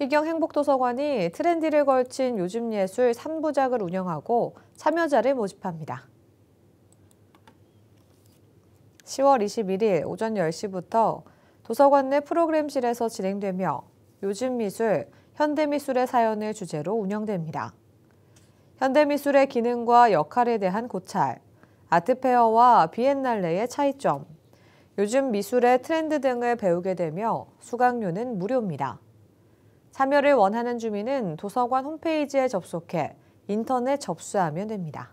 희경 행복도서관이 트렌디를 걸친 요즘 예술 3부작을 운영하고 참여자를 모집합니다. 10월 21일 오전 10시부터 도서관 내 프로그램실에서 진행되며 요즘 미술, 현대미술의 사연을 주제로 운영됩니다. 현대미술의 기능과 역할에 대한 고찰, 아트페어와 비엔날레의 차이점, 요즘 미술의 트렌드 등을 배우게 되며 수강료는 무료입니다. 참여를 원하는 주민은 도서관 홈페이지에 접속해 인터넷 접수하면 됩니다.